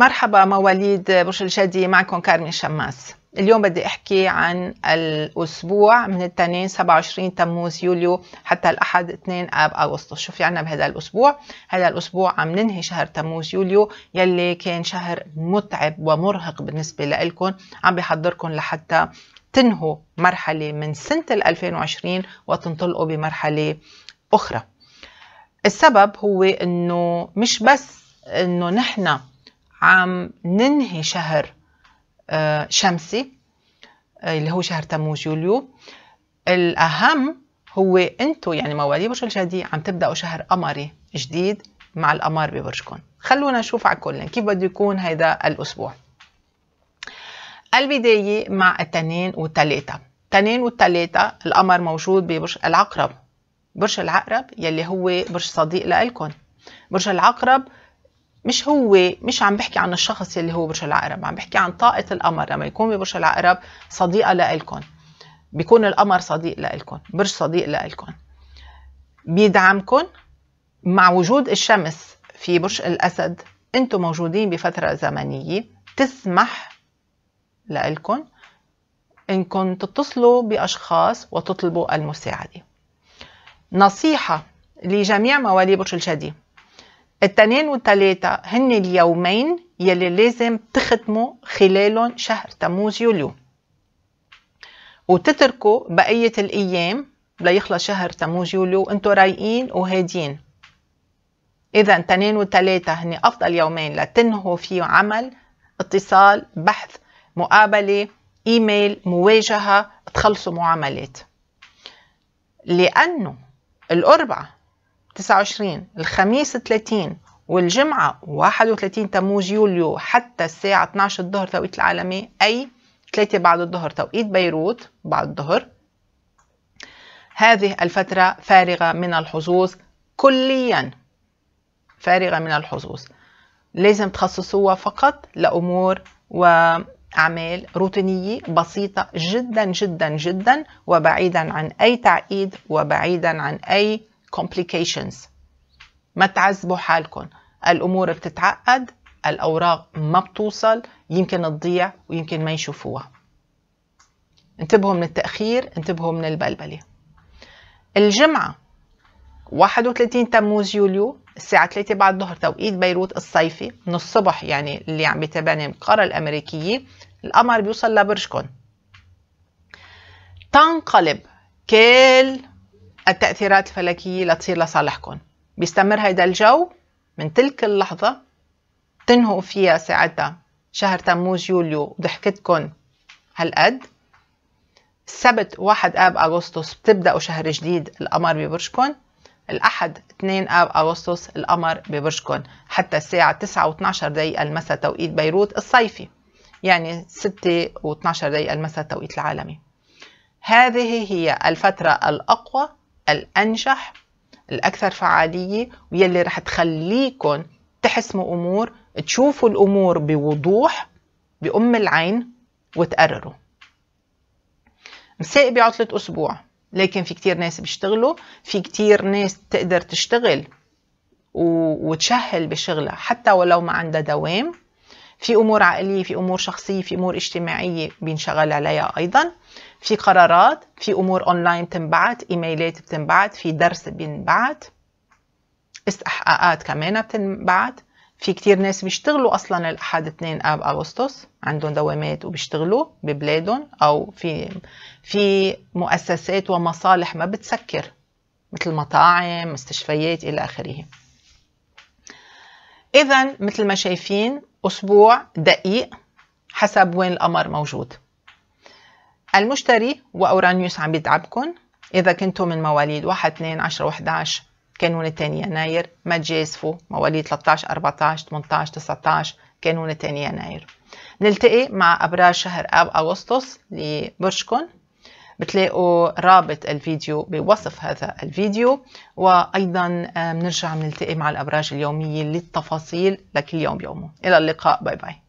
مرحبا مواليد برج الجدي معكم كارمن شماس اليوم بدي احكي عن الاسبوع من الاثنين 27 تموز يوليو حتى الاحد 2 اب اغسطس شو في عنا بهذا الاسبوع هذا الاسبوع عم ننهي شهر تموز يوليو يلي كان شهر متعب ومرهق بالنسبه لكم عم بحضركم لحتى تنهوا مرحله من سنه 2020 وتنطلقوا بمرحله اخرى السبب هو انه مش بس انه نحن عم ننهي شهر آه، شمسي آه، اللي هو شهر تموز يوليو الأهم هو أنتو يعني مواليد برج الجدي عم تبدأوا شهر قمري جديد مع القمر ببرجكم خلونا نشوف على كل كيف بده يكون هيدا الأسبوع البداية مع التنين والتلاتة التنين والتلاتة القمر موجود ببرج العقرب برج العقرب يلي هو برج صديق لإلكم برج العقرب مش هو مش عم بحكي عن الشخص اللي هو برج العقرب عم بحكي عن طاقة القمر لما يكون ببرج العقرب صديقة لإلكن بيكون القمر صديق لإلكن برج صديق لإلكن بيدعمكن مع وجود الشمس في برج الأسد أنتم موجودين بفترة زمنية تسمح لإلكن إنكم تتصلوا بأشخاص وتطلبوا المساعدة نصيحة لجميع موالي برج الجدي التنين والتلاتة هن اليومين يلي لازم تختموا خلالهم شهر تموز يوليو وتتركوا بقية الأيام ليخلص شهر تموز يوليو انتو رايقين وهادين إذا تنين وتلاتة هن أفضل يومين لتنهوا فيه عمل اتصال بحث مقابلة إيميل مواجهة تخلصوا معاملات لأنه الأربعة 29 الخميس 30 والجمعة 31 تموز يوليو حتى الساعة 12 الظهر توقيت العالمي أي 3 بعد الظهر توقيت بيروت بعد الظهر هذه الفترة فارغة من الحظوظ كليا فارغة من الحظوظ لازم تخصصوها فقط لأمور وأعمال روتينية بسيطة جدا جدا جدا وبعيدا عن أي تعقيد وبعيدا عن أي complications ما تعذبوا حالكم الأمور بتتعقد الأوراق ما بتوصل يمكن تضيع ويمكن ما يشوفوها انتبهوا من التأخير انتبهوا من البلبلة الجمعة 31 تموز يوليو الساعة 3 بعد الظهر توقيت بيروت الصيفي من الصبح يعني اللي عم بيتابعني من القارة الأمريكية القمر بيوصل لبرجكم تنقلب كل التأثيرات الفلكية لتصير لصالحكم بيستمر هيدا الجو من تلك اللحظة تنهوا فيها ساعتها شهر تموز يوليو ضحكتكم هالقد السبت 1 آب أغسطس بتبدأوا شهر جديد القمر ببرجكم الأحد 2 آب أغسطس القمر ببرجكم حتى الساعة 9 و12 دقيقة المساء توقيت بيروت الصيفي يعني 6 و12 دقيقة المساء التوقيت العالمي هذه هي الفترة الأقوى الأنجح الأكثر فعالية ويلي رح تخليكم تحسموا أمور تشوفوا الأمور بوضوح بأم العين وتقرروا مسائي بعطلة أسبوع لكن في كتير ناس بيشتغلوا في كتير ناس تقدر تشتغل وتشهل بشغلها حتى ولو ما عندها دوام في أمور عائلية في أمور شخصية في أمور اجتماعية بينشغل عليها أيضا في قرارات في امور اونلاين بتنبعت ايميلات بتنبعت في درس بينبعت استحقاقات كمان بتنبعت في كتير ناس بيشتغلوا اصلا الاحد 2 اب اغسطس عندهم دوامات وبيشتغلوا ببلادهم او في في مؤسسات ومصالح ما بتسكر مثل مطاعم مستشفيات الى اخره اذا مثل ما شايفين اسبوع دقيق حسب وين القمر موجود المشتري وأورانيوس عم بيتعبكن إذا كنتم من مواليد 1 2 10 11 كانون الثاني يناير ما تجازفوا مواليد 13 14 18 19 كانون الثاني يناير نلتقي مع أبراج شهر آب أغسطس لبرشكن بتلاقوا رابط الفيديو بوصف هذا الفيديو وأيضا بنرجع آه، بنلتقي مع الأبراج اليومية للتفاصيل لكل يوم بيومه إلى اللقاء باي باي